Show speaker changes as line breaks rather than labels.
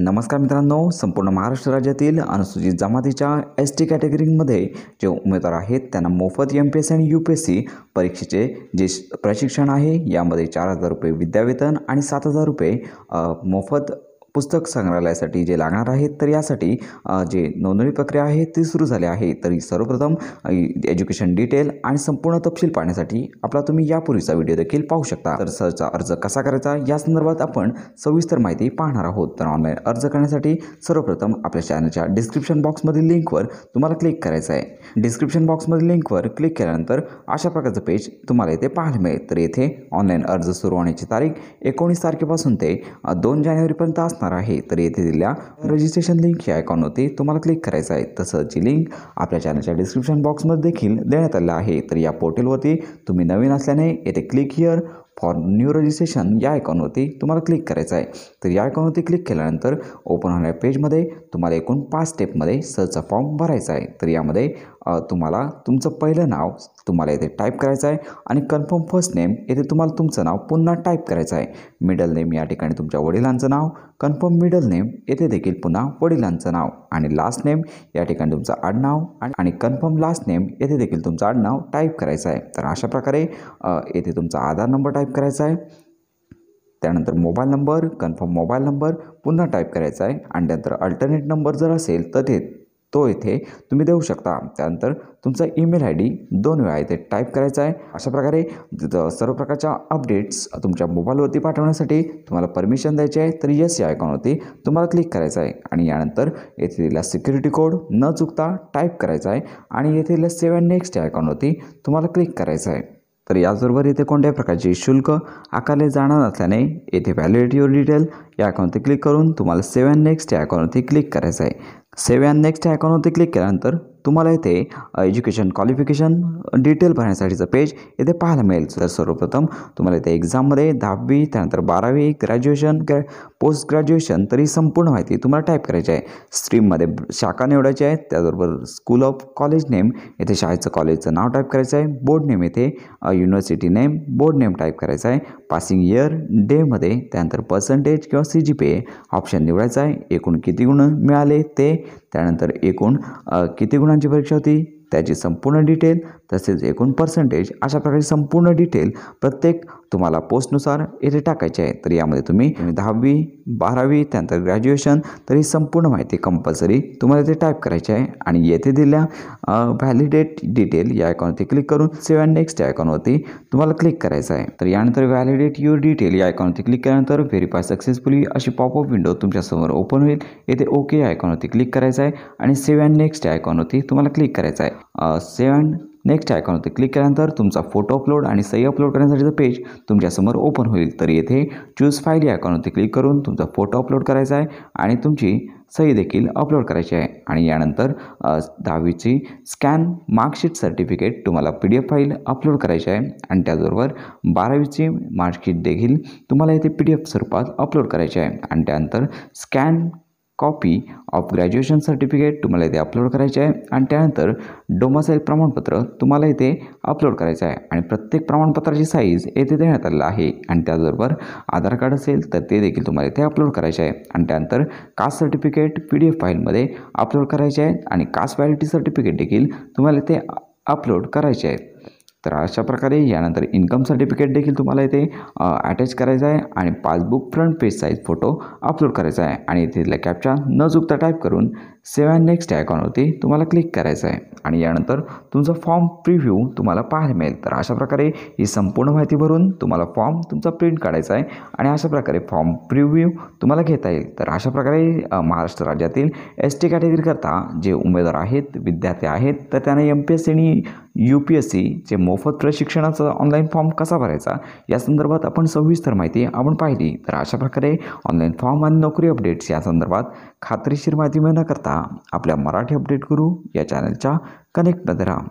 नमस्कार मित्रांनो संपूर्ण महाराष्ट्र राज्यातील अनुसूचित जमातीच्या एस टी कॅटेगरीमध्ये जे उमेदवार आहेत त्यांना मोफत एम पी एस आणि यू पी एस सी परीक्षेचे जे प्रशिक्षण आहे यामध्ये चार हजार रुपये विद्यावेतन आणि सात हजार रुपये मोफत पुस्तक संग्रहालयासाठी जे लागणार आहेत तर यासाठी जे नोंदणी प्रक्रिया आहे ती सुरू झाली आहे तरी सर्वप्रथम एज्युकेशन डिटेल आणि संपूर्ण तपशील पाहण्यासाठी आपला तुम्ही यापूर्वीचा व्हिडिओ देखील पाहू शकता तर सरचा अर्ज कसा करायचा या संदर्भात आपण सविस्तर माहिती पाहणार आहोत तर ऑनलाईन अर्ज करण्यासाठी सर्वप्रथम आपल्या चॅनलच्या डिस्क्रिप्शन बॉक्समधील लिंकवर तुम्हाला क्लिक करायचं आहे डिस्क्रिप्शन बॉक्समधील लिंकवर क्लिक केल्यानंतर अशा प्रकारचं पेज तुम्हाला इथे पाहायला मिळेल तर येथे ऑनलाईन अर्ज सुरू होण्याची तारीख एकोणीस तारखेपासून ते दोन जानेवारीपर्यंत असणार असणार आहे तर येथे दिल्या रजिस्ट्रेशन लिंक या आयकॉनवरती तुम्हाला क्लिक करायचं आहे तसंच जी लिंक आपल्या चॅनलच्या डिस्क्रिप्शन बॉक्समध्ये देखील देण्यात आलं आहे तर या पोर्टलवरती तुम्ही नवीन असल्याने येथे click here for new registration या आयकॉनवरती तुम्हाला क्लिक करायचं आहे तर या आयकॉनवरती क्लिक केल्यानंतर ओपन होणाऱ्या पेजमध्ये तुम्हाला एकूण पाच स्टेपमध्ये सहचा फॉर्म भरायचा आहे तर यामध्ये तुम्हाला तुमचं पहिलं नाव तुम्हाला येथे टाईप करायचं आहे आणि कन्फर्म फर्स्ट नेम येथे तुम्हाला तुमचं नाव पुन्हा टाईप करायचं आहे मिडल नेम या ठिकाणी तुमच्या वडिलांचं नाव कन्फर्म मिडल नेम येथे देखील पुन्हा वडिलांचं नाव आणि लास्ट नेम या ठिकाणी तुमचं आडनाव आणि कन्फर्म लास्ट नेम येथे देखील तुमचं आडनाव टाईप करायचं आहे तर अशा प्रकारे येथे तुमचा आधार नंबर टाईप करायचा आहे त्यानंतर mobile number confirm mobile number पुन्हा टाईप करायचा आहे आणि त्यानंतर अल्टरनेट नंबर जर असेल तर ते तो इथे तुम्ही देऊ शकता त्यानंतर तुमचा ईमेल आय डी दोन वेळा इथे टाईप करायचा आहे अशा प्रकारे सर्व प्रकारच्या अपडेट्स तुमच्या मोबाईलवरती पाठवण्यासाठी तुम्हाला परमिशन द्यायची आहे तर यस या होती तुम्हाला क्लिक करायचं आहे आणि यानंतर येथे सिक्युरिटी कोड न चुकता टाईप करायचा आहे आणि येथे दिला सेवन नेक्स्ट या अकाउंटवरती तुम्हाला क्लिक करायचं आहे तर याचबरोबर इथे कोणत्याही प्रकारचे शुल्क आकारले जाणार असल्याने येथे व्हॅलिडिटी डिटेल या अकाउंटवरती क्लिक करून तुम्हाला सेवन नेक्स्ट या अकाउंटवरती क्लिक करायचं आहे सेव्ह अँड नेक्स्ट ह्या क्लिक केल्यानंतर तुम्हाला इथे एज्युकेशन क्वालिफिकेशन डिटेल भरण्यासाठीचं पेज इथे पाहायला मिळेल तर सर्वप्रथम तुम्हाला इथे एक्झाममध्ये दहावी त्यानंतर बारावी ग्रॅज्युएशन ग्रॅ पोस्ट ग्रॅज्युएशन तरी संपूर्ण माहिती तुम्हाला टाईप करायची आहे स्ट्रीममध्ये शाखा निवडायची आहे त्याचबरोबर स्कूल ऑफ कॉलेज नेम येथे शाळेचं कॉलेजचं नाव टाईप करायचं आहे बोर्ड नेम येथे university name board name type करायचा आहे पासिंग इयर डेमध्ये त्यानंतर पर्सेंटेज किंवा सी जी पी ऑप्शन निवडायचा आहे एकूण किती गुण मिळाले ते त्यानंतर एकूण किती गुण गुणांची परीक्षा होती त्याची संपूर्ण डिटेल तसेच एकूण पर्सेंटेज अशा प्रकारची संपूर्ण डिटेल प्रत्येक तुम्हाला पोस्टनुसार येथे टाकायचे आहे तर यामध्ये तुम्ही दहावी बारावी त्यानंतर ग्रॅज्युएशन तर ही संपूर्ण माहिती कंपल्सरी तुम्हाला इथे टाईप करायची आहे आणि येथे दिल्या व्हॅलिडेट डिटेल या अकाउंटवरती क्लिक करून सेव्ह अँड नेक्स्ट या अकाउंटवरती तुम्हाला क्लिक करायचं आहे तर यानंतर व्हॅलिडेट युअर डिटेल या अकाउंटवरती क्लिक केल्यानंतर व्हेरीफाय सक्सेसफुली अशी पॉपअप विंडो तुमच्यासमोर ओपन होईल येथे ओके या आयकॉनवरती क्लिक करायचं आहे आणि सेव्ह अँड नेक्स्ट या अकाउंटवरती तुम्हाला क्लिक करायचं आहे सेव्ह अँड नेक्स्ट आयकॉनवरती क्लिक केल्यानंतर तुमचा फोटो अपलोड आणि सही अपलोड करण्यासाठीचं पेज तुमच्यासमोर ओपन होईल तर येथे चूज फाईल या आयकॉनवरती क्लिक करून तुमचा फोटो अपलोड करायचा आहे आणि तुमची सही देखील अपलोड करायची आहे आणि यानंतर दहावीची स्कॅन मार्कशीट सर्टिफिकेट तुम्हाला P D F file upload करायची आहे आणि त्याचबरोबर बारावीची मार्कशीट देखील तुम्हाला येथे पी डी एफ स्वरूपात अपलोड करायची आहे आणि त्यानंतर scan copy of graduation certificate तुम्हाला इथे अपलोड करायचे आहे आणि त्यानंतर डोमासाईल प्रमाणपत्र तुम्हाला इथे अपलोड करायचं आहे आणि प्रत्येक प्रमाणपत्राची साईज येथे देण्यात आलेलं आहे आणि त्याचबरोबर आधार कार्ड असेल तर ते देखील तुम्हाला इथे अपलोड करायचे आहे आणि त्यानंतर caste certificate P D F फाईलमध्ये अपलोड करायचे आहे आणि कास्ट व्हॅलिटी सर्टिफिकेट देखील तुम्हाला इथे अपलोड करायचे आहे तर अशा प्रकारे यानंतर इन्कम सर्टिफिकेट देखील तुम्हाला इथे अटॅच करायचं आहे आणि passbook front page size photo upload करायचा आहे आणि तिथल्या कॅपचा न चुकता टाईप करून सेव्ह अँड नेक्स्ट होती तुम्हाला क्लिक करायचं आहे आणि यानंतर तुमचा फॉर्म प्रिव्ह्यू तुम्हाला पाहायला मिळेल तर अशा प्रकारे ही संपूर्ण माहिती भरून तुम्हाला फॉर्म तुमचा प्रिंट काढायचा आहे आणि अशा प्रकारे फॉर्म प्रिव्ह्यू तुम्हाला घेता येईल तर अशा प्रकारे महाराष्ट्र राज्यातील एस टी कॅटेगरीकरता जे उमेदवार आहेत विद्यार्थी आहेत तर त्यांना एम पी एस सीनी यू पी एस सीचे मोफत प्रशिक्षणाचा ऑनलाईन फॉर्म कसा भरायचा या संदर्भात आपण सविस्तर माहिती आपण पाहिली तर अशा प्रकारे ऑनलाईन फॉर्म आणि नोकरी अपडेट्स या संदर्भात खात्रीशीर माहिती करता आपल्या मराठी अपडेट गुरु या चॅनलच्या कनेक्टमध्ये राहा